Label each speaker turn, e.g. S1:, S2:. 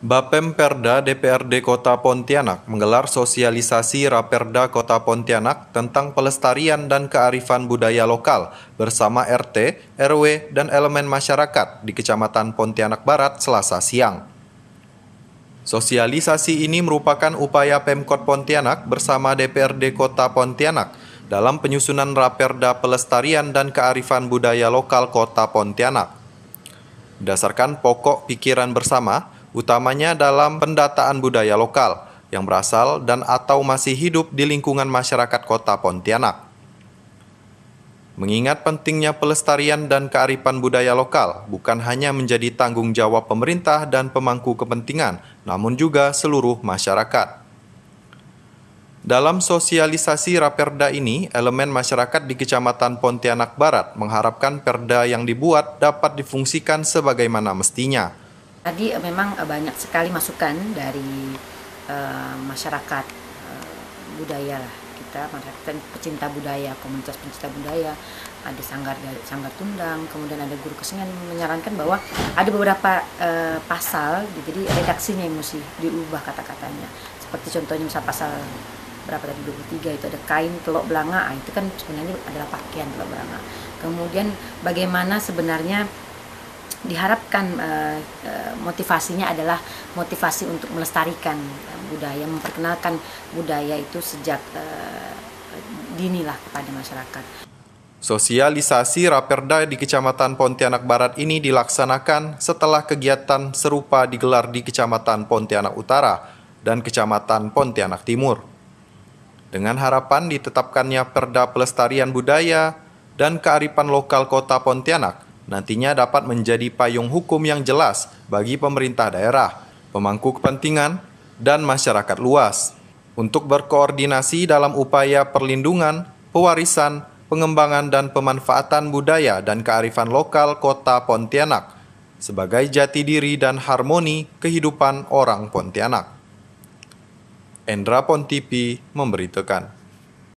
S1: Bapem Perda DPRD Kota Pontianak menggelar sosialisasi Raperda Kota Pontianak tentang pelestarian dan kearifan budaya lokal bersama RT, RW, dan elemen masyarakat di Kecamatan Pontianak Barat selasa siang. Sosialisasi ini merupakan upaya Pemkot Pontianak bersama DPRD Kota Pontianak dalam penyusunan Raperda Pelestarian dan Kearifan Budaya Lokal Kota Pontianak. Berdasarkan pokok pikiran bersama, utamanya dalam pendataan budaya lokal yang berasal dan atau masih hidup di lingkungan masyarakat kota Pontianak. Mengingat pentingnya pelestarian dan kearifan budaya lokal bukan hanya menjadi tanggung jawab pemerintah dan pemangku kepentingan, namun juga seluruh masyarakat. Dalam sosialisasi Raperda ini, elemen masyarakat di Kecamatan Pontianak Barat mengharapkan perda yang dibuat dapat difungsikan sebagaimana mestinya –
S2: Tadi eh, memang eh, banyak sekali masukan dari uh, masyarakat uh, budaya lah kita masyarakat pecinta budaya komunitas pecinta budaya ada sanggar sanggar tundang kemudian ada guru kesenian menyarankan bahwa ada beberapa uh, pasal jadi redaksinya yang mesti diubah kata-katanya seperti contohnya misal pasal berapa tadi 23 itu ada kain telok belanga ah, itu kan sebenarnya adalah pakaian telok belanga kemudian bagaimana sebenarnya diharapkan uh, motivasinya adalah motivasi untuk melestarikan eh, budaya, memperkenalkan budaya itu sejak uh, dinilah kepada masyarakat.
S1: Sosialisasi Raperda di Kecamatan Pontianak Barat ini dilaksanakan setelah kegiatan serupa digelar di Kecamatan Pontianak Utara dan Kecamatan Pontianak Timur. Dengan harapan ditetapkannya Perda Pelestarian Budaya dan Kearifan Lokal Kota Pontianak, nantinya dapat menjadi payung hukum yang jelas bagi pemerintah daerah, pemangku kepentingan, dan masyarakat luas untuk berkoordinasi dalam upaya perlindungan, pewarisan, pengembangan dan pemanfaatan budaya dan kearifan lokal kota Pontianak sebagai jati diri dan harmoni kehidupan orang Pontianak. Endra Pontipi memberitakan.